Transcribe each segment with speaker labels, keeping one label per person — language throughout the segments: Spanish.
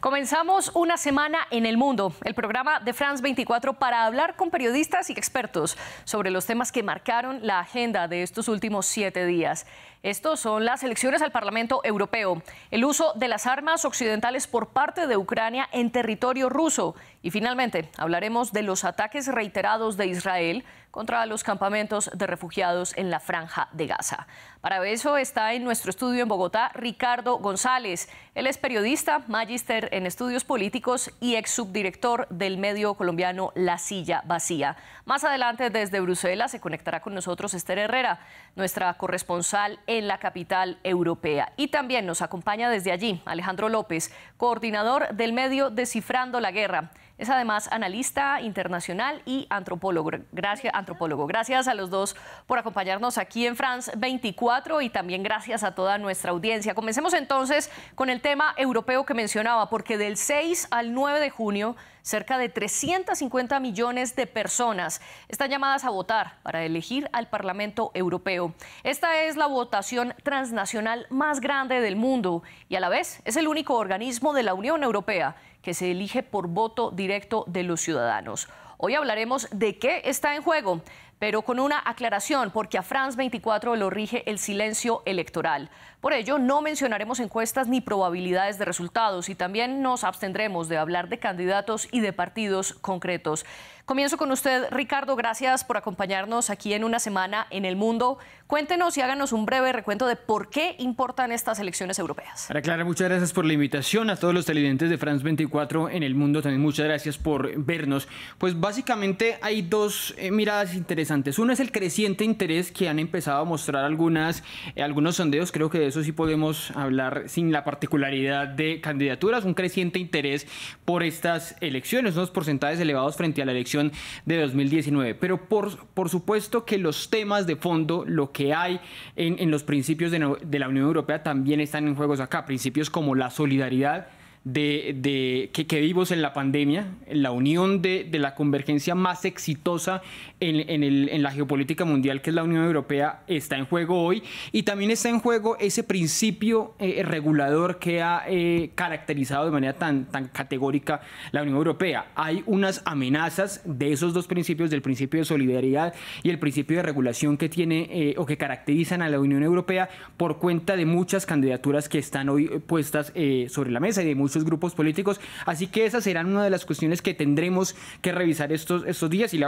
Speaker 1: Comenzamos una semana en el mundo, el programa de France 24 para hablar con periodistas y expertos sobre los temas que marcaron la agenda de estos últimos siete días. Estos son las elecciones al Parlamento Europeo, el uso de las armas occidentales por parte de Ucrania en territorio ruso y finalmente hablaremos de los ataques reiterados de Israel contra los campamentos de refugiados en la franja de Gaza. Para eso está en nuestro estudio en Bogotá Ricardo González. Él es periodista, magíster en estudios políticos y ex subdirector del medio colombiano La Silla Vacía. Más adelante desde Bruselas se conectará con nosotros Esther Herrera, nuestra corresponsal en la capital europea. Y también nos acompaña desde allí Alejandro López, coordinador del medio Descifrando la Guerra. Es además analista internacional y antropólogo. Gracias, antropólogo. gracias a los dos por acompañarnos aquí en France 24 y también gracias a toda nuestra audiencia. Comencemos entonces con el tema europeo que mencionaba, porque del 6 al 9 de junio Cerca de 350 millones de personas están llamadas a votar para elegir al Parlamento Europeo. Esta es la votación transnacional más grande del mundo y a la vez es el único organismo de la Unión Europea que se elige por voto directo de los ciudadanos. Hoy hablaremos de qué está en juego, pero con una aclaración, porque a France 24 lo rige el silencio electoral. Por ello, no mencionaremos encuestas ni probabilidades de resultados y también nos abstendremos de hablar de candidatos y de partidos concretos. Comienzo con usted, Ricardo. Gracias por acompañarnos aquí en una semana en el mundo. Cuéntenos y háganos un breve recuento de por qué importan estas elecciones europeas.
Speaker 2: Para Clara, muchas gracias por la invitación. A todos los televidentes de France 24 en el mundo también muchas gracias por vernos. Pues básicamente hay dos eh, miradas interesantes. Uno es el creciente interés que han empezado a mostrar algunas, eh, algunos sondeos, creo que de eso sí podemos hablar sin la particularidad de candidaturas, un creciente interés por estas elecciones, unos porcentajes elevados frente a la elección de 2019. Pero por, supuesto que los temas de fondo, lo que hay en, los principios de, de la Unión Europea también están en juegos acá, principios como la solidaridad de, que, que, vivos en la pandemia, la unión de, la convergencia más exitosa en, la geopolítica mundial, que es la Unión Europea, está en juego hoy. Y también está en juego ese principio eh, regulador que ha eh, caracterizado de manera tan, tan categórica la Unión Europea. Hay unas amenazas de esos dos principios, del principio de solidaridad y el principio de regulación que tiene eh, o que caracterizan a la Unión Europea por cuenta de muchas candidaturas que están hoy puestas sobre la mesa y de muchos grupos políticos. Así que esas serán una de las cuestiones que tendremos que revisar estos, estos días y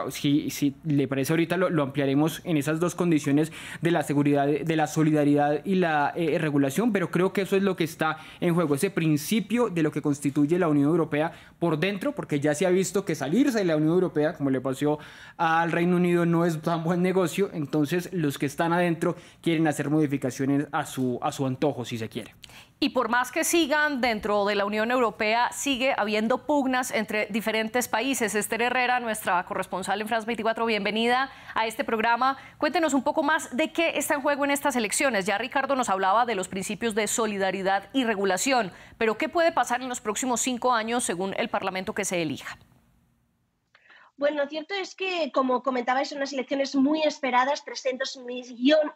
Speaker 2: si, le parece ahorita lo, ampliaremos en esas dos condiciones de la seguridad, de la solidaridad y la eh, regulación, pero creo que eso es lo que está en juego, ese principio de lo que constituye la Unión Europea por dentro, porque ya se ha visto que salirse de la Unión Europea, como le pasó al Reino Unido, no es tan buen negocio, entonces los que están adentro quieren hacer modificaciones a su, a su antojo, si se quiere.
Speaker 1: Y por más que sigan dentro de la Unión Europea, sigue habiendo pugnas entre diferentes países. Esther Herrera, nuestra corresponsal en France 24, bienvenida a este programa. Cuéntenos un poco más de qué está en juego en estas elecciones. Ya Ricardo nos hablaba de los principios de solidaridad y regulación, pero ¿qué puede pasar en los próximos cinco años según el Parlamento que se elija?
Speaker 3: Bueno, cierto es que, como comentabais, son unas elecciones muy esperadas. 300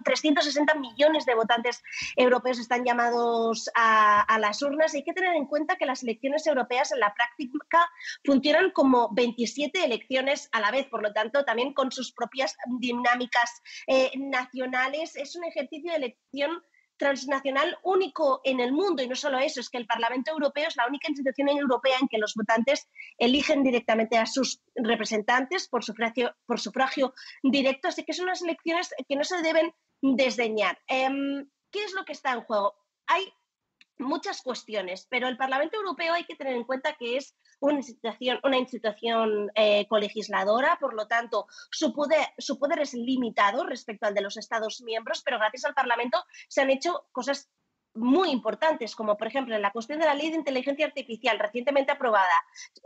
Speaker 3: 360 millones de votantes europeos están llamados a, las urnas. Hay que tener en cuenta que las elecciones europeas en la práctica funcionan como 27 elecciones a la vez, por lo tanto, también con sus propias dinámicas eh, nacionales. Es un ejercicio de elección transnacional único en el mundo. Y no solo eso, es que el Parlamento Europeo es la única institución europea en que los votantes eligen directamente a sus representantes por sufragio, por sufragio directo. Así que son unas elecciones que no se deben desdeñar. Em, ¿Qué es lo que está en juego? Hay muchas cuestiones, pero el Parlamento Europeo hay que tener en cuenta que es una institución, una institución eh, colegisladora, por lo tanto, su poder, su poder es limitado respecto al de los Estados miembros, pero gracias al Parlamento se han hecho cosas muy importantes, como por ejemplo la cuestión de la ley de inteligencia artificial recientemente aprobada.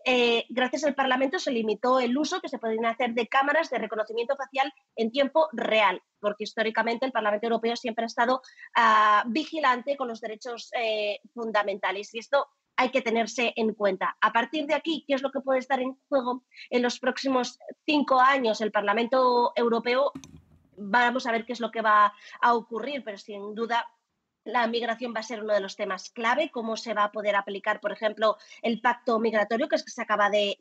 Speaker 3: Eh, gracias al Parlamento se limitó el uso que se podía hacer de cámaras de reconocimiento facial en tiempo real, porque históricamente el Parlamento Europeo siempre ha estado ah, vigilante con los derechos eh, fundamentales y esto hay que tenerse en cuenta. A partir de aquí, ¿qué es lo que puede estar en juego? En los próximos cinco años el Parlamento Europeo vamos a ver qué es lo que va a ocurrir, pero sin duda la migración va a ser uno de los temas clave, cómo se va a poder aplicar, por ejemplo, el pacto migratorio que, es que se acaba de,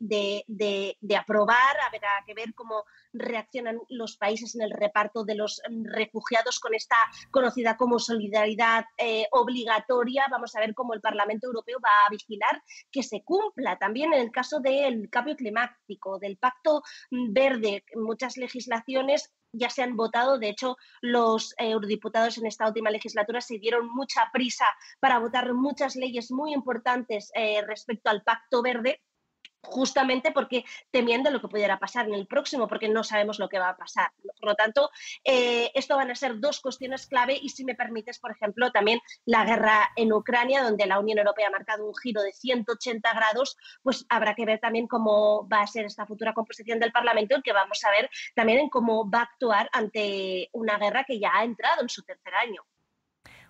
Speaker 3: aprobar, habrá que ver cómo reaccionan los países en el reparto de los refugiados con esta conocida como solidaridad eh, obligatoria. Vamos a ver cómo el Parlamento Europeo va a vigilar que se cumpla. También en el caso del cambio climático, del pacto verde, muchas legislaciones ya se han votado. De hecho, los eh, eurodiputados en esta última legislatura se dieron mucha prisa para votar muchas leyes muy importantes eh, respecto al Pacto Verde justamente porque temiendo lo que pudiera pasar en el próximo, porque no sabemos lo que va a pasar. Por lo tanto, eh, esto van a ser dos cuestiones clave y si me permites, por ejemplo, también la guerra en Ucrania, donde la Unión Europea ha marcado un giro de 180 grados, pues habrá que ver también cómo va a ser esta futura composición del Parlamento y que vamos a ver también en cómo va a actuar ante una guerra que ya ha entrado en su tercer año.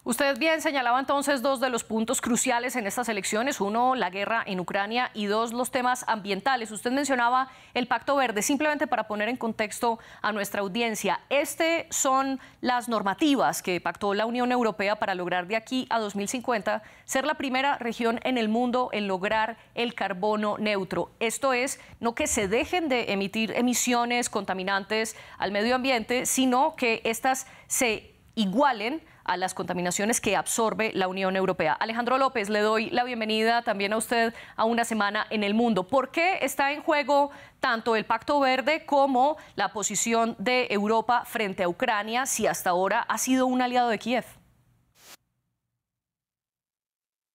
Speaker 1: Usted bien señalaba entonces dos de los puntos cruciales en estas elecciones, uno la guerra en Ucrania y dos los temas ambientales. Usted mencionaba el Pacto Verde, simplemente para poner en contexto a nuestra audiencia. Estas son las normativas que pactó la Unión Europea para lograr de aquí a 2050 ser la primera región en el mundo en lograr el carbono neutro. Esto es, no que se dejen de emitir emisiones contaminantes al medio ambiente, sino que estas se igualen a las contaminaciones que absorbe la Unión Europea. Alejandro López, le doy la bienvenida también a usted a una semana en el mundo. ¿Por qué está en juego tanto el Pacto Verde como la posición de Europa frente a Ucrania si hasta ahora ha sido un aliado de Kiev?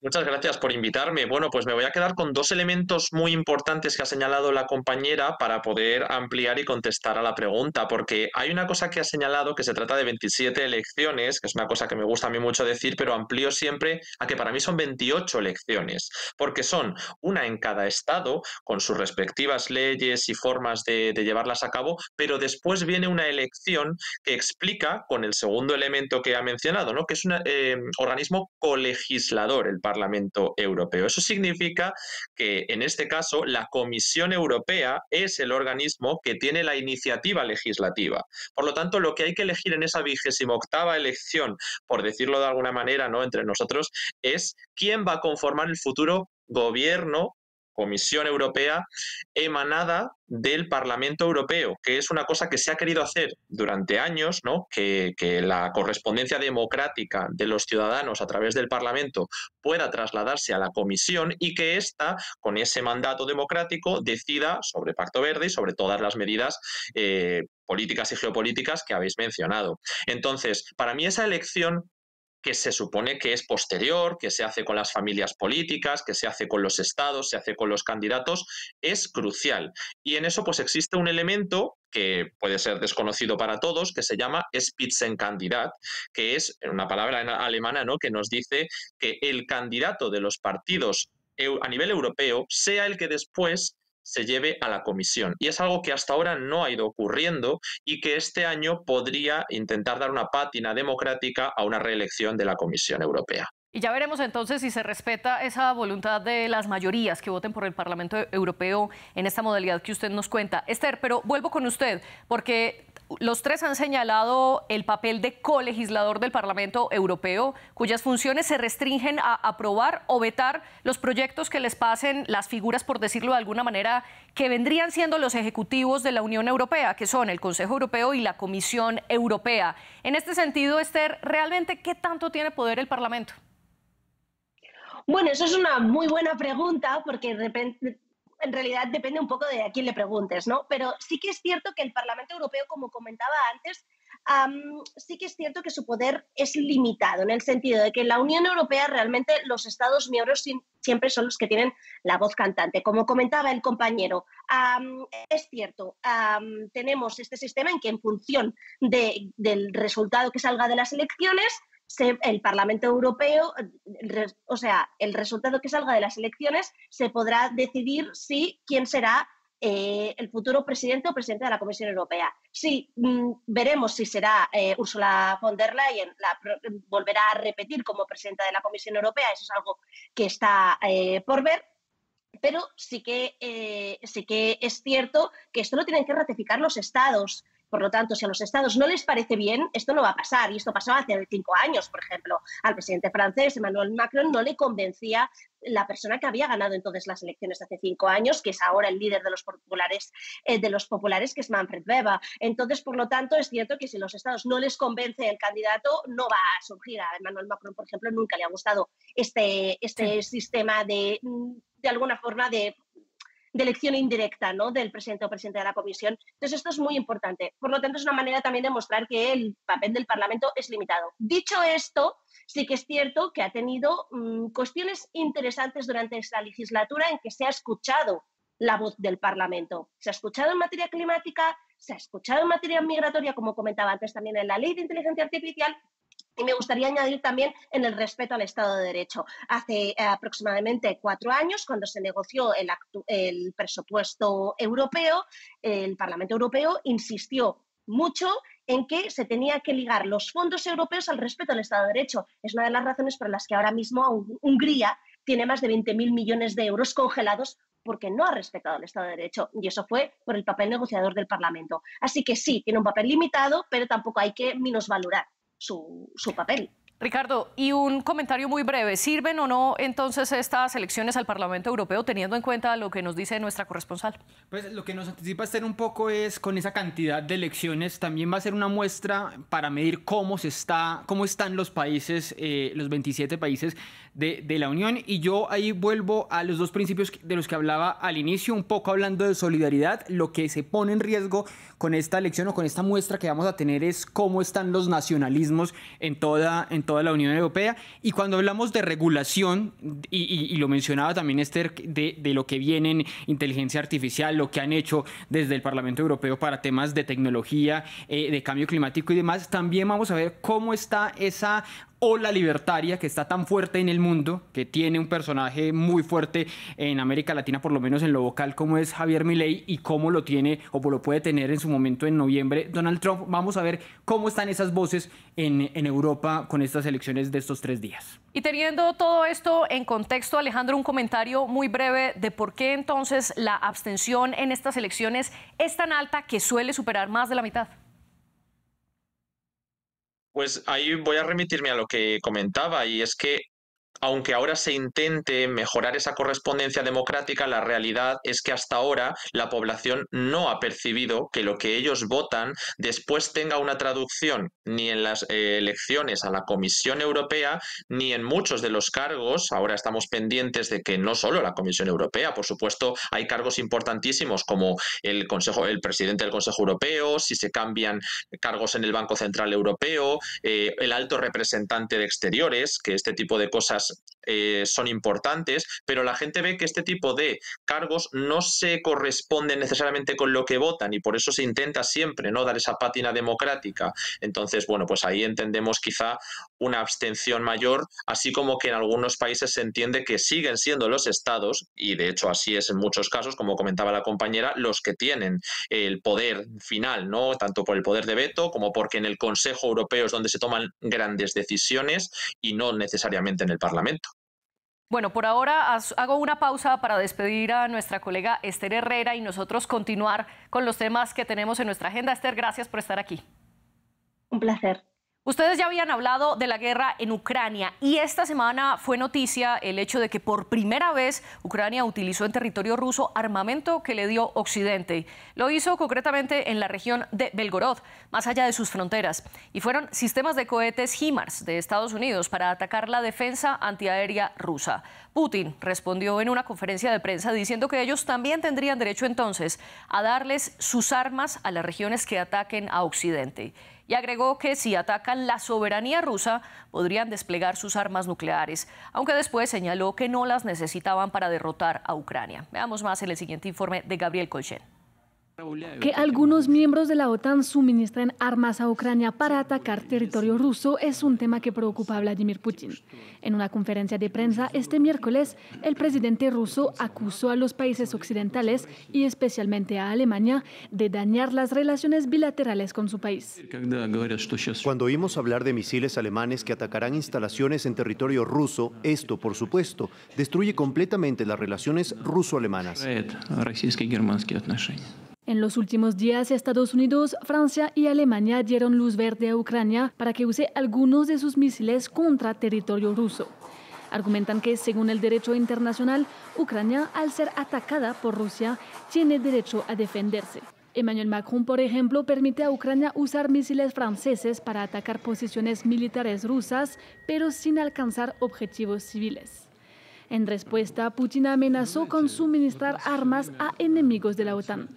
Speaker 4: Muchas gracias por invitarme. Bueno, pues me voy a quedar con dos elementos muy importantes que ha señalado la compañera para poder ampliar y contestar a la pregunta, porque hay una cosa que ha señalado que se trata de 27 elecciones, que es una cosa que me gusta a mí mucho decir, pero amplío siempre a que para mí son 28 elecciones, porque son una en cada estado, con sus respectivas leyes y formas de, llevarlas a cabo, pero después viene una elección que explica con el segundo elemento que ha mencionado, ¿no? que es un eh, organismo colegislador, el Parlamento Europeo. Eso significa que en este caso la Comisión Europea es el organismo que tiene la iniciativa legislativa. Por lo tanto, lo que hay que elegir en esa vigésima octava elección, por decirlo de alguna manera, ¿no? entre nosotros, es quién va a conformar el futuro gobierno Comisión Europea emanada del Parlamento Europeo, que es una cosa que se ha querido hacer durante años, ¿no? que, la correspondencia democrática de los ciudadanos a través del Parlamento pueda trasladarse a la Comisión y que ésta, con ese mandato democrático, decida sobre Pacto Verde y sobre todas las medidas eh, políticas y geopolíticas que habéis mencionado. Entonces, para mí esa elección que se supone que es posterior, que se hace con las familias políticas, que se hace con los estados, se hace con los candidatos, es crucial. Y en eso pues existe un elemento que puede ser desconocido para todos, que se llama Spitzenkandidat, que es una palabra alemana ¿no? que nos dice que el candidato de los partidos a nivel europeo sea el que después se lleve a la comisión. Y es algo que hasta ahora no ha ido ocurriendo y que este año podría intentar dar una pátina democrática a una reelección de la Comisión Europea.
Speaker 1: Y ya veremos entonces si se respeta esa voluntad de las mayorías que voten por el Parlamento Europeo en esta modalidad que usted nos cuenta. Esther, pero vuelvo con usted, porque los tres han señalado el papel de colegislador del Parlamento Europeo, cuyas funciones se restringen a aprobar o vetar los proyectos que les pasen las figuras, por decirlo de alguna manera, que vendrían siendo los ejecutivos de la Unión Europea, que son el Consejo Europeo y la Comisión Europea. En este sentido, Esther, ¿realmente qué tanto tiene poder el Parlamento? Bueno, eso es
Speaker 3: una muy buena pregunta porque de repente en realidad depende un poco de a quién le preguntes, ¿no? Pero sí que es cierto que el Parlamento Europeo, como comentaba antes, sí que es cierto que su poder es limitado, en el sentido de que en la Unión Europea realmente los Estados miembros siempre son los que tienen la voz cantante. Como comentaba el compañero, es cierto, tenemos este sistema en que en función del resultado que salga de las elecciones, el Parlamento Europeo, o sea, el resultado que salga de las elecciones, se podrá decidir si quién será eh, el futuro presidente o presidente de la Comisión Europea. Sí, mm, veremos si será eh, Ursula von der Leyen, la, volverá a repetir como presidenta de la Comisión Europea, eso es algo que está eh, por ver. Pero sí que, sí que es cierto que esto lo tienen que ratificar los estados. Por lo tanto, si a los estados no les parece bien, esto no va a pasar. Y esto pasó hace cinco años, por ejemplo. Al presidente francés, Emmanuel Macron, no le convencía la persona que había ganado entonces las elecciones hace cinco años, que es ahora el líder de los populares, eh, de los populares que es Manfred Weber. Entonces, por lo tanto, es cierto que si los estados no les convence el candidato, no va a surgir. A Emmanuel Macron, por ejemplo, nunca le ha gustado este, este sistema de mm, de alguna forma de de elección indirecta ¿no? del presidente o presidente de la comisión. Entonces, esto es muy importante. Por lo tanto, es una manera también de mostrar que el papel del Parlamento es limitado. Dicho esto, sí que es cierto que ha tenido mm, cuestiones interesantes durante esta legislatura en que se ha escuchado la voz del Parlamento. Se ha escuchado en materia climática, se ha escuchado en materia migratoria, como comentaba antes también en la ley de inteligencia artificial, y me gustaría añadir también en el respeto al Estado de Derecho. Hace eh, aproximadamente cuatro años, cuando se negoció el, presupuesto europeo, el Parlamento Europeo insistió mucho en que se tenía que ligar los fondos europeos al respeto al Estado de Derecho. Es una de las razones por las que ahora mismo Hungría tiene más de 20.000 millones de euros congelados porque no ha respetado el Estado de Derecho. Y eso fue por el papel negociador del Parlamento. Así que sí, tiene un papel limitado, pero tampoco hay que menosvalorar
Speaker 1: su, su papel. Ricardo, y un comentario muy breve. ¿Sirven o no entonces estas elecciones al Parlamento Europeo teniendo en cuenta lo que nos dice nuestra corresponsal?
Speaker 2: Pues lo que nos anticipa ser un poco es con esa cantidad de elecciones también va a ser una muestra para medir cómo, se está, cómo están los países, eh, los 27 países de, la Unión. Y yo ahí vuelvo a los dos principios de los que hablaba al inicio, un poco hablando de solidaridad. Lo que se pone en riesgo con esta elección o con esta muestra que vamos a tener es cómo están los nacionalismos en toda... En toda toda la Unión Europea. Y cuando hablamos de regulación, y, lo mencionaba también Esther, de, lo que viene en inteligencia artificial, lo que han hecho desde el Parlamento Europeo para temas de tecnología, eh, de cambio climático y demás, también vamos a ver cómo está esa o la libertaria que está tan fuerte en el mundo, que tiene un personaje muy fuerte en América Latina, por lo menos en lo vocal, como es Javier Milei y cómo lo tiene o lo puede tener en su momento en noviembre Donald Trump. Vamos a ver cómo están esas voces en, en Europa con estas elecciones de estos tres días.
Speaker 1: Y teniendo todo esto en contexto, Alejandro, un comentario muy breve de por qué entonces la abstención en estas elecciones es tan alta que suele superar más de la mitad.
Speaker 4: Pues ahí voy a remitirme a lo que comentaba y es que aunque ahora se intente mejorar esa correspondencia democrática, la realidad es que hasta ahora la población no ha percibido que lo que ellos votan después tenga una traducción ni en las eh, elecciones a la Comisión Europea, ni en muchos de los cargos. Ahora estamos pendientes de que no solo la Comisión Europea, por supuesto, hay cargos importantísimos como el Consejo, el presidente del Consejo Europeo, si se cambian cargos en el Banco Central Europeo, eh, el alto representante de exteriores, que este tipo de cosas eh, son importantes, pero la gente ve que este tipo de cargos no se corresponden necesariamente con lo que votan y por eso se intenta siempre no dar esa pátina democrática. Entonces, bueno, pues ahí entendemos quizá una abstención mayor, así como que en algunos países se entiende que siguen siendo los estados, y de hecho así es en muchos casos, como comentaba la compañera, los que tienen el poder final, ¿no? Tanto por el poder de veto como porque en el Consejo Europeo es donde se toman grandes decisiones y no necesariamente en el Parlamento.
Speaker 1: Bueno, por ahora hago una pausa para despedir a nuestra colega Esther Herrera y nosotros continuar con los temas que tenemos en nuestra agenda. Esther, gracias por estar aquí. Un placer. Ustedes ya habían hablado de la guerra en Ucrania y esta semana fue noticia el hecho de que por primera vez Ucrania utilizó en territorio ruso armamento que le dio Occidente. Lo hizo concretamente en la región de Belgorod, más allá de sus fronteras, y fueron sistemas de cohetes HIMARS de Estados Unidos para atacar la defensa antiaérea rusa. Putin respondió en una conferencia de prensa diciendo que ellos también tendrían derecho entonces a darles sus armas a las regiones que ataquen a Occidente y agregó que si atacan la soberanía rusa podrían desplegar sus armas nucleares, aunque después señaló que no las necesitaban para derrotar a Ucrania. Veamos más en el siguiente informe de Gabriel Colchen. Que
Speaker 5: algunos miembros de la OTAN suministren armas a Ucrania para atacar territorio ruso es un tema que preocupa a Vladimir Putin. En una conferencia de prensa este miércoles, el presidente ruso acusó a los países occidentales y especialmente a Alemania de dañar las relaciones bilaterales con su país.
Speaker 6: Cuando oímos hablar de misiles alemanes que atacarán instalaciones en territorio ruso, esto, por supuesto, destruye completamente las relaciones ruso-alemanas.
Speaker 5: En los últimos días, Estados Unidos, Francia y Alemania dieron luz verde a Ucrania para que use algunos de sus misiles contra territorio ruso. Argumentan que, según el derecho internacional, Ucrania, al ser atacada por Rusia, tiene derecho a defenderse. Emmanuel Macron, por ejemplo, permite a Ucrania usar misiles franceses para atacar posiciones militares rusas, pero sin alcanzar objetivos civiles. En respuesta, Putin amenazó con suministrar armas a enemigos de la OTAN.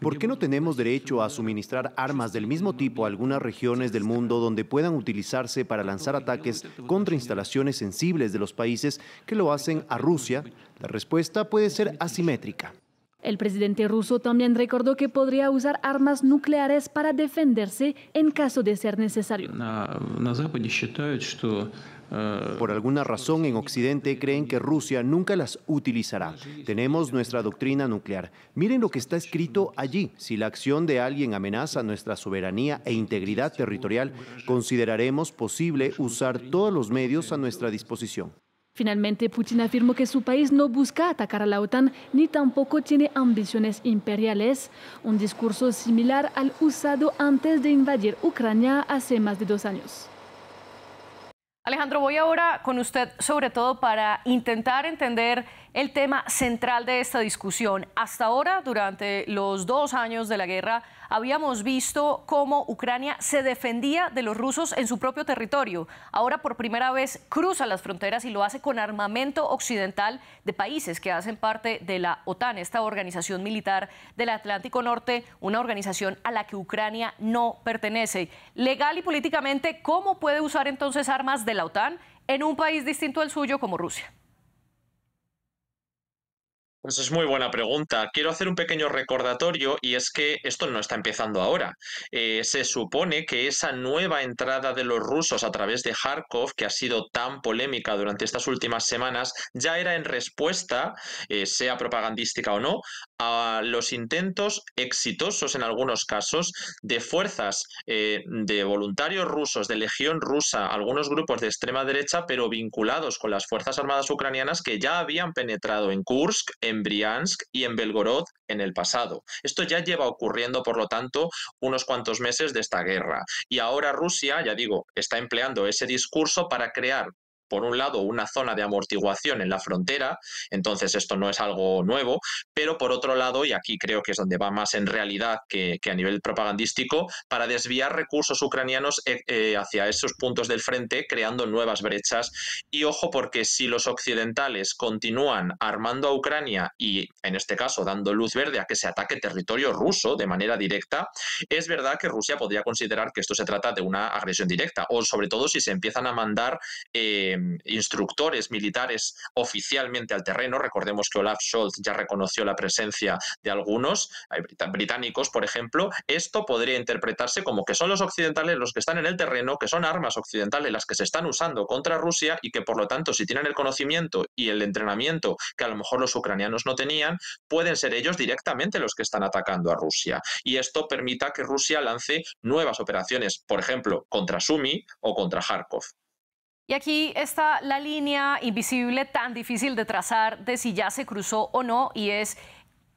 Speaker 6: ¿Por qué no tenemos derecho a suministrar armas del mismo tipo a algunas regiones del mundo donde puedan utilizarse para lanzar ataques contra instalaciones sensibles de los países que lo hacen a Rusia? La respuesta puede ser asimétrica.
Speaker 3: El
Speaker 5: presidente ruso también recordó que podría usar armas nucleares para defenderse en caso de ser necesario.
Speaker 6: Eh, Por alguna razón en Occidente creen que Rusia nunca las utilizará. Tenemos nuestra doctrina nuclear. Miren lo que está escrito allí. Si la acción de alguien amenaza nuestra soberanía e integridad territorial, consideraremos posible usar todos los medios a nuestra disposición.
Speaker 5: Finalmente, Putin afirmó que su país no busca atacar a la OTAN ni tampoco tiene ambiciones imperiales, un discurso similar al usado antes de invadir Ucrania hace más de dos años.
Speaker 1: Alejandro, voy ahora con usted sobre todo para intentar entender el tema central de esta discusión. Hasta ahora, durante los dos años de la guerra, habíamos visto cómo Ucrania se defendía de los rusos en su propio territorio. Ahora, por primera vez, cruza las fronteras y lo hace con armamento occidental de países que hacen parte de la OTAN, esta organización militar del Atlántico Norte, una organización a la que Ucrania no pertenece. Legal y políticamente, ¿cómo puede usar entonces armas de la OTAN en un país distinto al suyo como Rusia?
Speaker 4: Pues es muy buena pregunta. Quiero hacer un pequeño recordatorio y es que esto no está empezando ahora. Eh, se supone que esa nueva entrada de los rusos a través de Kharkov, que ha sido tan polémica durante estas últimas semanas, ya era en respuesta, eh, sea propagandística o no, a los intentos exitosos en algunos casos de fuerzas eh, de voluntarios rusos, de legión rusa, algunos grupos de extrema derecha, pero vinculados con las Fuerzas Armadas ucranianas que ya habían penetrado en Kursk, en Briansk y en Belgorod en el pasado. Esto ya lleva ocurriendo, por lo tanto, unos cuantos meses de esta guerra. Y ahora Rusia, ya digo, está empleando ese discurso para crear por un lado, una zona de amortiguación en la frontera, entonces esto no es algo nuevo, pero por otro lado, y aquí creo que es donde va más en realidad que, a nivel propagandístico, para desviar recursos ucranianos eh, eh, hacia esos puntos del frente, creando nuevas brechas. Y ojo, porque si los occidentales continúan armando a Ucrania y, en este caso, dando luz verde a que se ataque territorio ruso de manera directa, es verdad que Rusia podría considerar que esto se trata de una agresión directa, o sobre todo si se empiezan a mandar eh, Em, instructores militares oficialmente al terreno. Recordemos que Olaf Scholz ya reconoció la presencia de algunos británicos, por ejemplo. Esto podría interpretarse como que son los occidentales los que están en el terreno, que son armas occidentales las que se están usando contra Rusia y que por lo tanto si tienen el conocimiento y el entrenamiento que a lo mejor los ucranianos no tenían, pueden ser ellos directamente los que están atacando a Rusia. Y esto permita que Rusia lance nuevas operaciones, por ejemplo, contra Sumi o contra Kharkov.
Speaker 1: Y aquí está la línea invisible tan difícil de trazar de si ya se cruzó o no, y es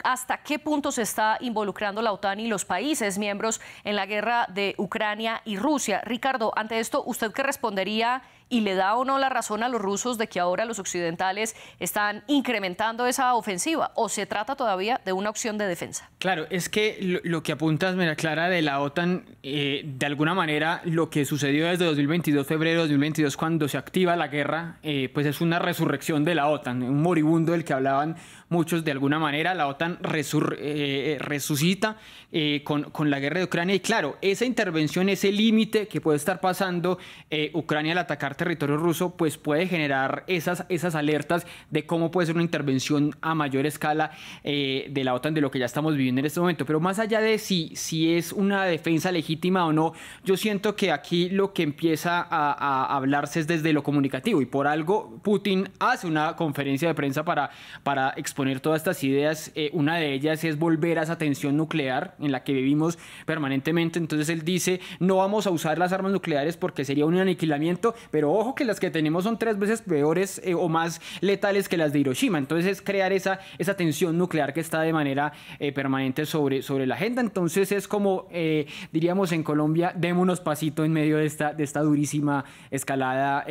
Speaker 1: hasta qué punto se está involucrando la OTAN y los países miembros en la guerra de Ucrania y Rusia. Ricardo, ante esto, ¿usted qué respondería? y le da o no la razón a los rusos de que ahora los occidentales están incrementando esa ofensiva o se trata todavía de una opción de defensa.
Speaker 2: Claro, es que lo, que apuntas, Mira Clara, de la OTAN, eh, de alguna manera lo que sucedió desde 2022, febrero de 2022, cuando se activa la guerra, eh, pues es una resurrección de la OTAN, un moribundo del que hablaban muchos de alguna manera, la OTAN eh, resucita con, con, la guerra de Ucrania y claro, esa intervención, ese límite que puede estar pasando Ucrania al atacar territorio ruso, pues puede generar esas, esas alertas de cómo puede ser una intervención a mayor escala eh, de la OTAN de lo que ya estamos viviendo en este momento. Pero más allá de si, si es una defensa legítima o no, yo siento que aquí lo que empieza a, hablarse es desde lo comunicativo y por algo Putin hace una conferencia de prensa para, para exponer todas estas ideas. Eh, una de ellas es volver a esa tensión nuclear en la que vivimos permanentemente. Entonces él dice, no vamos a usar las armas nucleares porque sería un aniquilamiento, pero ojo que las que tenemos son tres veces peores eh, o más letales que las de Hiroshima. Entonces es crear esa, esa tensión nuclear que está de manera eh, permanente sobre, sobre la agenda. Entonces es como, eh, diríamos en Colombia, démonos pasito en medio de esta, de esta durísima escalada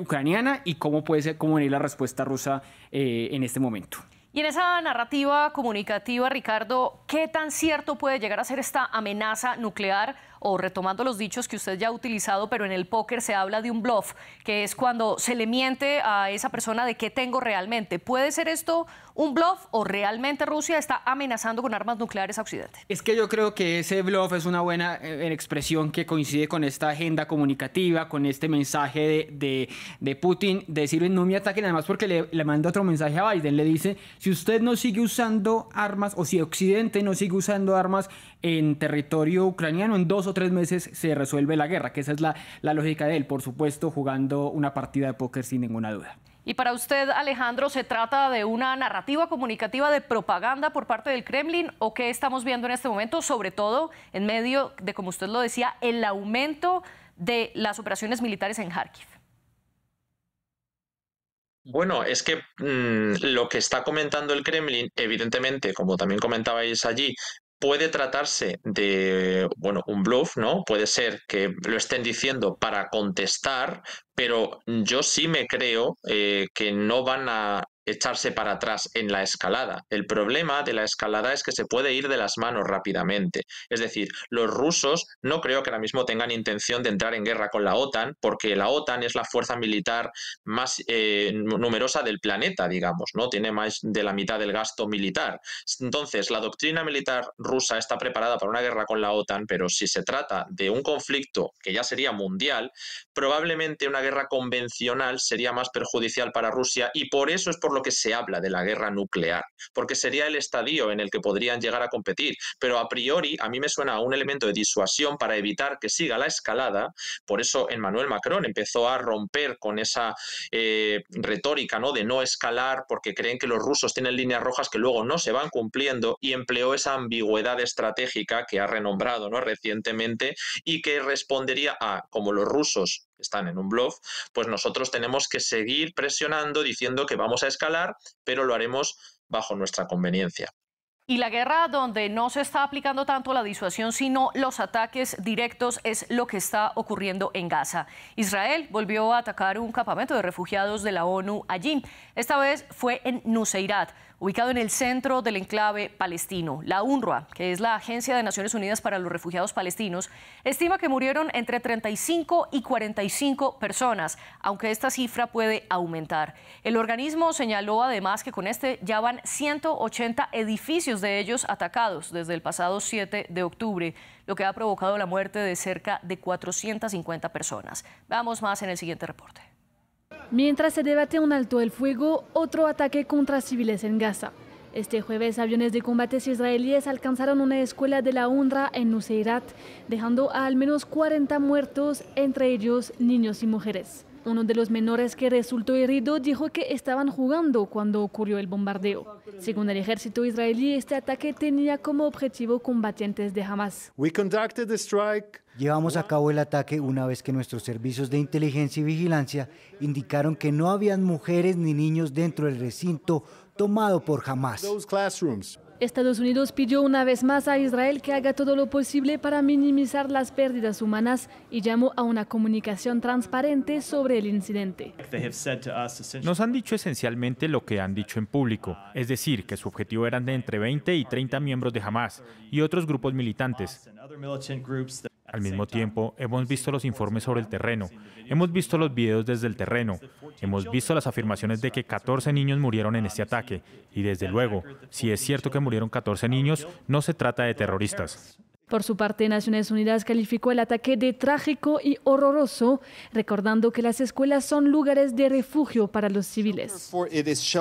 Speaker 2: ucraniana y cómo puede ser, la respuesta rusa en este momento.
Speaker 1: Y en esa narrativa comunicativa, Ricardo, ¿qué tan cierto puede llegar a ser esta amenaza nuclear? o retomando los dichos que usted ya ha utilizado, pero en el póker se habla de un bluff, que es cuando se le miente a esa persona de qué tengo realmente. ¿Puede ser esto un bluff o realmente Rusia está amenazando con armas nucleares a Occidente?
Speaker 2: Es que yo creo que ese bluff es una buena eh, expresión que coincide con esta agenda comunicativa, con este mensaje de, Putin, de decir no me ataquen, además porque le, le manda otro mensaje a Biden, le dice, si usted no sigue usando armas o si Occidente no sigue usando armas en territorio ucraniano, en dos o tres meses se resuelve la guerra, que esa es la, lógica de él, por supuesto, jugando una partida de póker sin ninguna duda.
Speaker 1: Y para usted, Alejandro, ¿se trata de una narrativa comunicativa de propaganda por parte del Kremlin o qué estamos viendo en este momento, sobre todo en medio de, como usted lo decía, el aumento de las operaciones militares en Kharkiv?
Speaker 4: Bueno, es que mm, lo que está comentando el Kremlin, evidentemente, como también comentabais allí, puede tratarse de, bueno, un bluff, ¿no? Puede ser que lo estén diciendo para contestar, pero yo sí me creo eh, que no van a echarse para atrás en la escalada. El problema de la escalada es que se puede ir de las manos rápidamente. Es decir, los rusos no creo que ahora mismo tengan intención de entrar en guerra con la OTAN, porque la OTAN es la fuerza militar más eh, numerosa del planeta, digamos, ¿no? Tiene más de la mitad del gasto militar. Entonces, la doctrina militar rusa está preparada para una guerra con la OTAN, pero si se trata de un conflicto que ya sería mundial, probablemente una guerra convencional sería más perjudicial para Rusia y por eso es por lo que se habla de la guerra nuclear, porque sería el estadio en el que podrían llegar a competir. Pero a priori, a mí me suena a un elemento de disuasión para evitar que siga la escalada. Por eso Emmanuel Macron empezó a romper con esa eh, retórica ¿no? de no escalar, porque creen que los rusos tienen líneas rojas que luego no se van cumpliendo y empleó esa ambigüedad estratégica que ha renombrado ¿no? recientemente y que respondería a, como los rusos están en un blog, pues nosotros tenemos que seguir presionando diciendo que vamos a escalar, pero lo haremos bajo nuestra conveniencia.
Speaker 1: Y la guerra donde no se está aplicando tanto la disuasión, sino los ataques directos, es lo que está ocurriendo en Gaza. Israel volvió a atacar un campamento de refugiados de la ONU allí. Esta vez fue en Nuseirat ubicado en el centro del enclave palestino. La UNRWA, que es la Agencia de Naciones Unidas para los Refugiados Palestinos, estima que murieron entre 35 y 45 personas, aunque esta cifra puede aumentar. El organismo señaló además que con este ya van 180 edificios de ellos atacados desde el pasado 7 de octubre, lo que ha provocado la muerte de cerca de 450 personas. Vamos más en el siguiente reporte.
Speaker 5: Mientras se debate un alto el fuego, otro ataque contra civiles en Gaza. Este jueves, aviones de combates israelíes alcanzaron una escuela de la UNRWA en Nuseirat, dejando a al menos 40 muertos, entre ellos niños y mujeres. Uno de los menores que resultó herido dijo que estaban jugando cuando ocurrió el bombardeo. Según el ejército israelí, este ataque tenía como objetivo combatientes de Hamas.
Speaker 6: Llevamos a cabo el ataque una vez que nuestros servicios de inteligencia y vigilancia indicaron que no habían mujeres ni niños dentro del recinto tomado por Hamas.
Speaker 5: Estados Unidos pidió una vez más a Israel que haga todo lo posible para minimizar las pérdidas humanas y llamó a una comunicación transparente sobre el incidente.
Speaker 4: Nos han dicho esencialmente lo que han dicho en público, es decir, que su objetivo eran de entre 20 y 30 miembros de Hamas y otros grupos militantes. Al mismo tiempo, hemos visto los informes sobre el terreno, hemos visto los videos desde el terreno, hemos visto las afirmaciones de que 14 niños murieron en ah, este ataque, y desde luego, si es cierto que murieron 14 niños, no se trata de terroristas.
Speaker 5: Por su parte, Naciones Unidas calificó el ataque de trágico y horroroso, recordando que las escuelas son lugares de refugio para los civiles.
Speaker 6: Uh, es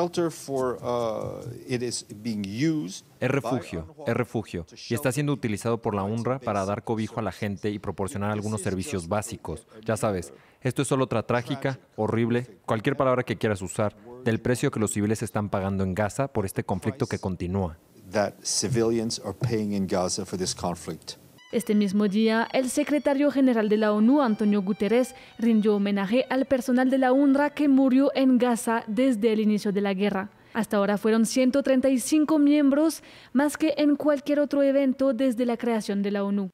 Speaker 6: refugio,
Speaker 4: es refugio, y está siendo utilizado por la UNRWA para dar cobijo a la gente y proporcionar algunos servicios básicos. Ya sabes, esto es solo otra trágica, horrible, cualquier palabra que
Speaker 2: quieras usar, del precio que los civiles están pagando en Gaza por este conflicto que continúa that civilians
Speaker 4: are paying in Gaza for this conflict.
Speaker 5: Este mismo día, el secretario general de la ONU, Antonio Guterres, rindió homenaje al personal de la UNRWA que murió en Gaza desde el inicio de la guerra. Hasta ahora fueron 135 miembros, más que en cualquier otro evento desde la creación de la ONU.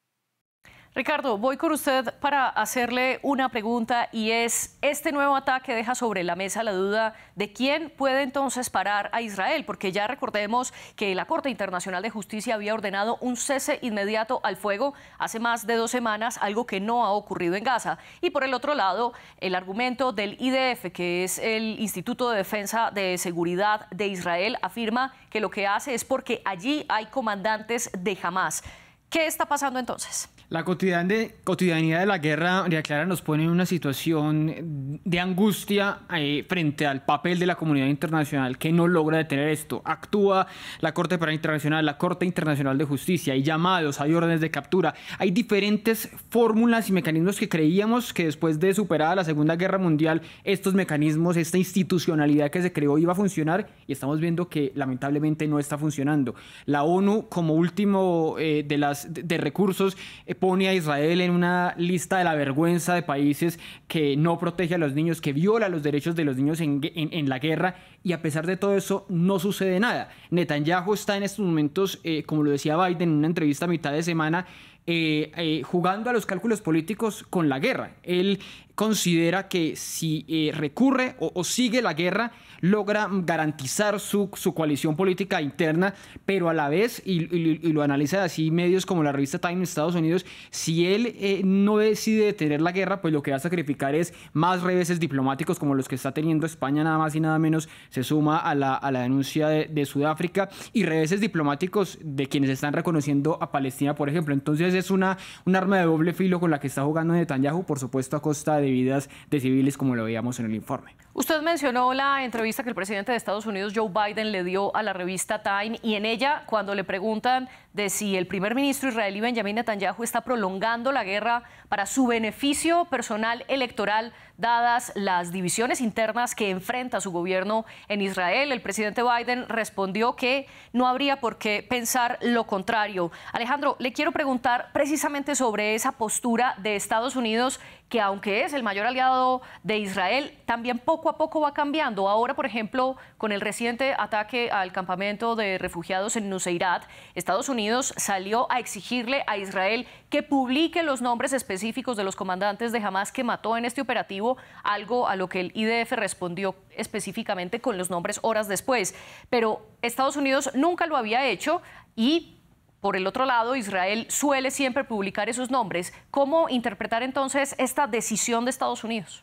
Speaker 1: Ricardo, voy con usted para hacerle una pregunta y es, este nuevo ataque deja sobre la mesa la duda de quién puede entonces parar a Israel, porque ya recordemos que la Corte Internacional de Justicia había ordenado un cese inmediato al fuego hace más de dos semanas, algo que no ha ocurrido en Gaza. Y por el otro lado, el argumento del IDF, que es el Instituto de Defensa de Seguridad de Israel, afirma que lo que hace es porque allí hay comandantes de Hamas. ¿Qué está pasando entonces?
Speaker 2: La cotidianidad de la guerra, María Clara, nos pone en una situación de angustia eh, frente al papel de la comunidad internacional que no logra detener esto. Actúa la Corte Penal Internacional, la Corte Internacional de Justicia, hay llamados, hay órdenes de captura, hay diferentes fórmulas y mecanismos que creíamos que después de superada la Segunda Guerra Mundial, estos mecanismos, esta institucionalidad que se creó iba a funcionar y estamos viendo que lamentablemente no está funcionando. La ONU como último eh, de, las, de recursos eh, pone a Israel en una lista de la vergüenza de países que no protege a los niños, que viola los derechos de los niños en, la guerra y a pesar de todo eso no sucede nada. Netanyahu está en estos momentos, eh, como lo decía Biden en una entrevista a mitad de semana, eh, eh, jugando a los cálculos políticos con la guerra. Él considera que si eh, recurre o, sigue la guerra, logra garantizar su, su, coalición política interna, pero a la vez, y, lo analiza así medios como la revista Time en Estados Unidos, si él eh, no decide detener la guerra, pues lo que va a sacrificar es más reveses diplomáticos como los que está teniendo España, nada más y nada menos, se suma a la, a la denuncia de, Sudáfrica, y reveses diplomáticos de quienes están reconociendo a Palestina, por ejemplo. Entonces es una, un arma de doble filo con la que está jugando Netanyahu, por supuesto a costa de de vidas de civiles como lo veíamos en el informe.
Speaker 1: Usted mencionó la entrevista que el presidente de Estados Unidos, Joe Biden, le dio a la revista Time y en ella, cuando le preguntan de si el primer ministro israelí Benjamin Netanyahu está prolongando la guerra para su beneficio personal electoral, dadas las divisiones internas que enfrenta su gobierno en Israel, el presidente Biden respondió que no habría por qué pensar lo contrario. Alejandro, le quiero preguntar precisamente sobre esa postura de Estados Unidos, que aunque es el mayor aliado de Israel, también poco poco a poco va cambiando. Ahora, por ejemplo, con el reciente ataque al campamento de refugiados en Nuseirat, Estados Unidos salió a exigirle a Israel que publique los nombres específicos de los comandantes de Hamas que mató en este operativo, algo a lo que el IDF respondió específicamente con los nombres horas después. Pero Estados Unidos nunca lo había hecho y por el otro lado, Israel suele siempre publicar esos nombres. ¿Cómo interpretar entonces esta decisión de Estados Unidos?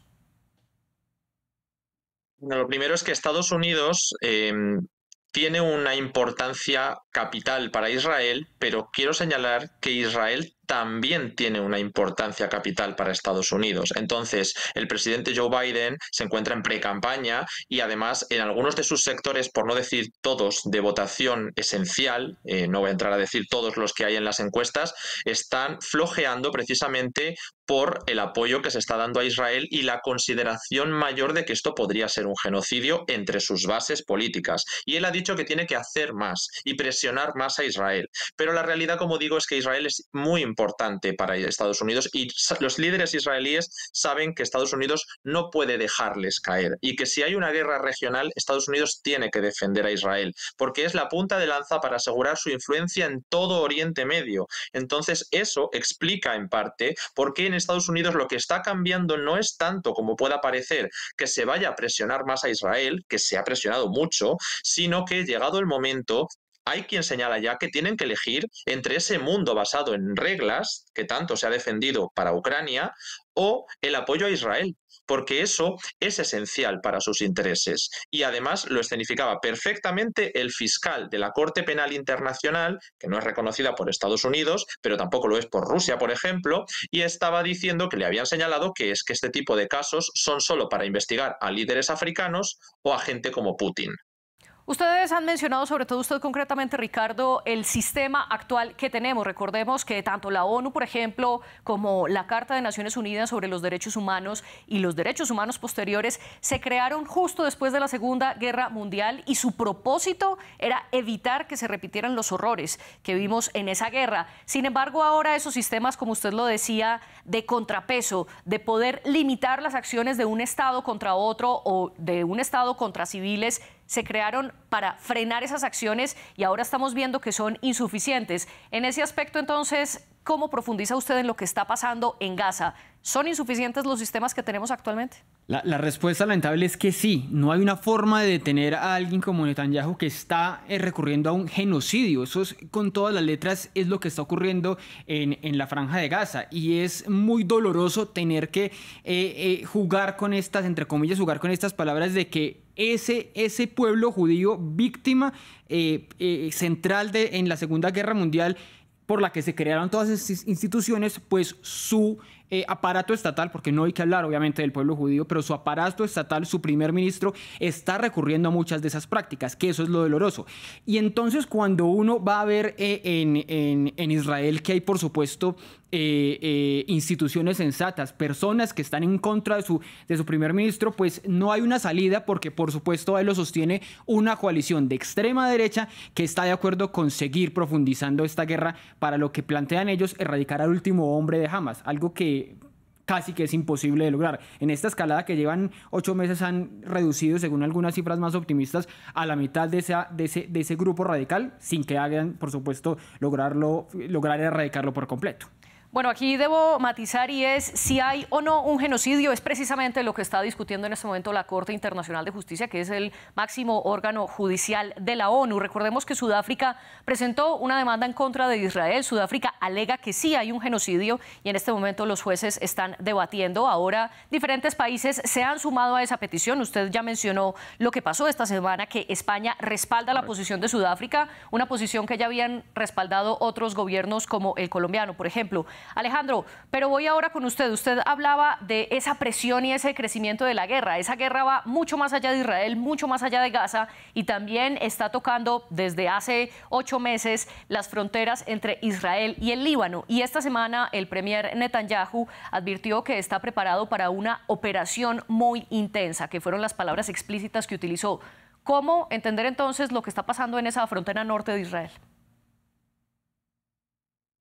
Speaker 2: lo
Speaker 4: primero es que Estados Unidos em, tiene una importancia capital para Israel, pero quiero señalar que Israel también tiene una importancia capital para Estados Unidos. Entonces, el presidente Joe Biden se encuentra en pre-campaña y además en algunos de sus sectores, por no decir todos, de votación esencial, eh, no voy a entrar a decir todos los que hay en las encuestas, están flojeando precisamente por el apoyo que se está dando a Israel y la consideración mayor de que esto podría ser un genocidio entre sus bases políticas. Y él ha dicho que tiene que hacer más y presionar más a Israel. Pero la realidad, como digo, es que Israel es muy importante importante para Estados Unidos y los líderes israelíes saben que Estados Unidos no puede dejarles caer y que si hay una guerra regional, Estados Unidos tiene que defender a Israel, porque es la punta de lanza para asegurar su influencia en todo Oriente Medio. Entonces, eso explica en parte por qué en Estados Unidos lo que está cambiando no es tanto como pueda parecer que se vaya a presionar más a Israel, que se ha presionado mucho, sino que ha llegado el momento hay quien señala ya que tienen que elegir entre ese mundo basado en reglas que tanto se ha defendido para Ucrania o el apoyo a Israel, porque eso es esencial para sus intereses. Y además lo escenificaba perfectamente el fiscal de la Corte Penal Internacional, que no es reconocida por Estados Unidos, pero tampoco lo es por Rusia, por ejemplo, y estaba diciendo que le habían señalado que es que este tipo de casos son solo para investigar a líderes africanos o a gente como Putin.
Speaker 1: Ustedes han mencionado, sobre todo usted concretamente, Ricardo, el sistema actual que tenemos. Recordemos que tanto la ONU, por ejemplo, como la Carta de Naciones Unidas sobre los Derechos Humanos y los derechos humanos posteriores se crearon justo después de la Segunda Guerra Mundial y su propósito era evitar que se repitieran los horrores que vimos en esa guerra. Sin embargo, ahora esos sistemas, como usted lo decía, de contrapeso, de poder limitar las acciones de un Estado contra otro o de un Estado contra civiles, se crearon para frenar esas acciones y ahora estamos viendo que son insuficientes. En ese aspecto, entonces, ¿Cómo profundiza usted en lo que está pasando en Gaza? ¿Son insuficientes los sistemas que tenemos actualmente?
Speaker 2: La, respuesta lamentable es que sí, no hay una forma de detener a alguien como Netanyahu que está eh, recurriendo a un genocidio. Eso con todas las letras es lo que está ocurriendo en, la franja de Gaza. Y es muy doloroso tener que eh, eh, jugar con estas, entre comillas, jugar con estas palabras de que ese, ese pueblo judío víctima central de, en la Segunda Guerra Mundial por la que se crearon todas esas instituciones, pues su eh, aparato estatal, porque no hay que hablar obviamente del pueblo judío, pero su aparato estatal, su primer ministro, está recurriendo a muchas de esas prácticas, que eso es lo doloroso. Y entonces cuando uno va a ver eh, en, en Israel que hay, por supuesto, eh, eh, instituciones sensatas, personas que están en contra de su, de su primer ministro, pues no hay una salida porque por supuesto ahí lo sostiene una coalición de extrema derecha que está de acuerdo con seguir profundizando esta guerra para lo que plantean ellos erradicar al último hombre de Hamas, algo que casi que es imposible de lograr. En esta escalada que llevan ocho meses han reducido, según algunas cifras más optimistas, a la mitad de, ese, de ese grupo radical, sin que hagan, por supuesto, lograrlo, lograr erradicarlo por completo.
Speaker 1: Bueno, aquí debo matizar y es si hay o no un genocidio, es precisamente lo que está discutiendo en este momento la Corte Internacional de Justicia, que es el máximo órgano judicial de la ONU. Recordemos que Sudáfrica presentó una demanda en contra de Israel. Sudáfrica alega que sí hay un genocidio y en este momento los jueces están debatiendo. Ahora diferentes países se han sumado a esa petición. Usted ya mencionó lo que pasó esta semana, que España respalda la posición de Sudáfrica, una posición que ya habían respaldado otros gobiernos como el colombiano, por ejemplo. Alejandro, pero voy ahora con usted. Usted hablaba de esa presión y ese crecimiento de la guerra. Esa guerra va mucho más allá de Israel, mucho más allá de Gaza y también está tocando desde hace ocho meses las fronteras entre Israel y el Líbano. Y esta semana el premier Netanyahu advirtió que está preparado para una operación muy intensa, que fueron las palabras explícitas que utilizó. ¿Cómo entender entonces lo que está pasando en esa frontera norte de Israel?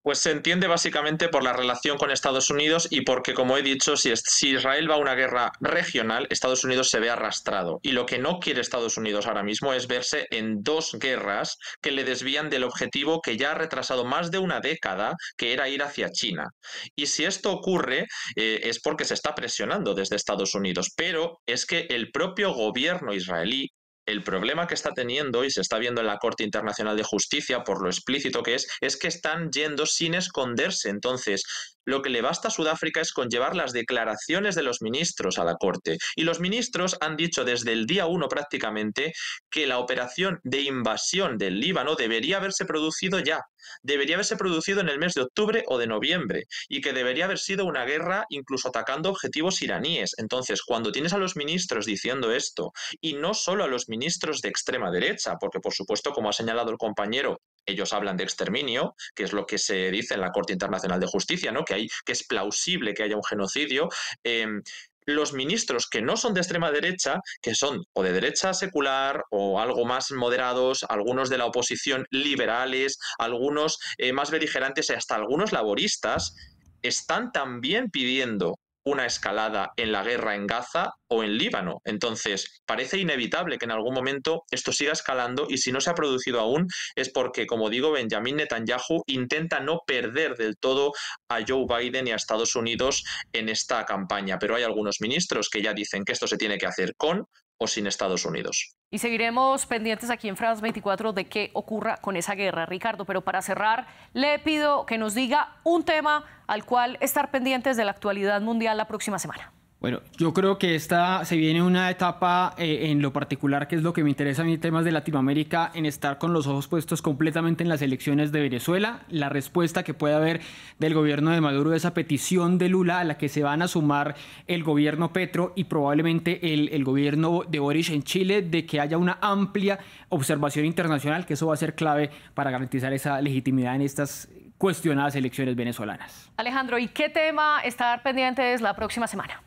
Speaker 4: Pues se entiende básicamente por la relación con Estados Unidos y porque, como he dicho, si, Israel va a una guerra regional, Estados Unidos se ve arrastrado. Y lo que no quiere Estados Unidos ahora mismo es verse en dos guerras que le desvían del objetivo que ya ha retrasado más de una década, que era ir hacia China. Y si esto ocurre, eh, es porque se está presionando desde Estados Unidos. Pero es que el propio gobierno israelí el problema que está teniendo y se está viendo en la Corte Internacional de Justicia por lo explícito que es, es que están yendo sin esconderse. Entonces, lo que le basta a Sudáfrica es con llevar las declaraciones de los ministros a la Corte. Y los ministros han dicho desde el día uno prácticamente que la operación de invasión del Líbano debería haberse producido ya, debería haberse producido en el mes de octubre o de noviembre, y que debería haber sido una guerra incluso atacando objetivos iraníes. Entonces, cuando tienes a los ministros diciendo esto, y no solo a los ministros de extrema derecha, porque por supuesto, como ha señalado el compañero, ellos hablan de exterminio, que es lo que se dice en la Corte Internacional de Justicia, ¿no? que, hay, que es plausible que haya un genocidio. Em, los ministros que no son de extrema derecha, que son o de derecha secular o algo más moderados, algunos de la oposición liberales, algunos eh, más beligerantes y hasta algunos laboristas, están también pidiendo una escalada en la guerra en Gaza o en Líbano. Entonces, parece inevitable que en algún momento esto siga escalando y si no se ha producido aún es porque, como digo, Benjamin Netanyahu intenta no perder del todo a Joe Biden y a Estados Unidos en esta campaña. Pero hay algunos ministros que ya dicen que esto se tiene que hacer con o sin Estados Unidos.
Speaker 1: Y seguiremos pendientes aquí en France 24 de qué ocurra con esa guerra, Ricardo. Pero para cerrar, le pido que nos diga un tema al cual estar pendientes de la actualidad mundial la próxima semana.
Speaker 2: Bueno, yo creo que esta se viene una etapa eh, en lo particular, que es lo que me interesa a mí temas de Latinoamérica, en estar con los ojos puestos completamente en las elecciones de Venezuela, la respuesta que puede haber del gobierno de Maduro, esa petición de Lula a la que se van a sumar el gobierno Petro y probablemente el, gobierno de Boris en Chile, de que haya una amplia observación internacional, que eso va a ser clave para garantizar esa legitimidad en estas cuestionadas elecciones venezolanas.
Speaker 1: Alejandro, ¿y qué tema estar pendiente es la próxima semana?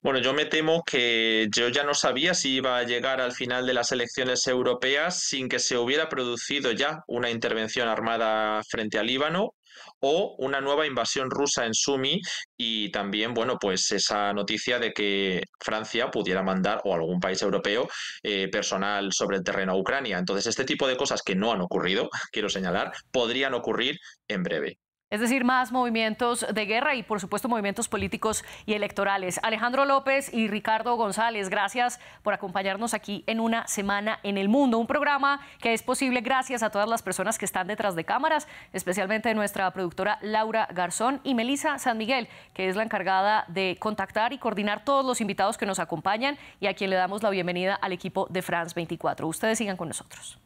Speaker 2: Bueno, yo
Speaker 4: me temo que yo ya no sabía si iba a llegar al final de las elecciones europeas sin que se hubiera producido ya una intervención armada frente al Líbano o una nueva invasión rusa en Sumi y también, bueno, pues esa noticia de que Francia pudiera mandar o algún país europeo eh, personal sobre el terreno a Ucrania. Entonces, este tipo de cosas que no han ocurrido, quiero señalar, podrían ocurrir en breve.
Speaker 1: Es decir, más movimientos de guerra y, por supuesto, movimientos políticos y electorales. Alejandro López y Ricardo González, gracias por acompañarnos aquí en una semana en el mundo. Un programa que es posible gracias a todas las personas que están detrás de cámaras, especialmente nuestra productora Laura Garzón y Melisa San Miguel, que es la encargada de contactar y coordinar todos los invitados que nos acompañan y a quien le damos la bienvenida al equipo de France 24. Ustedes sigan con nosotros.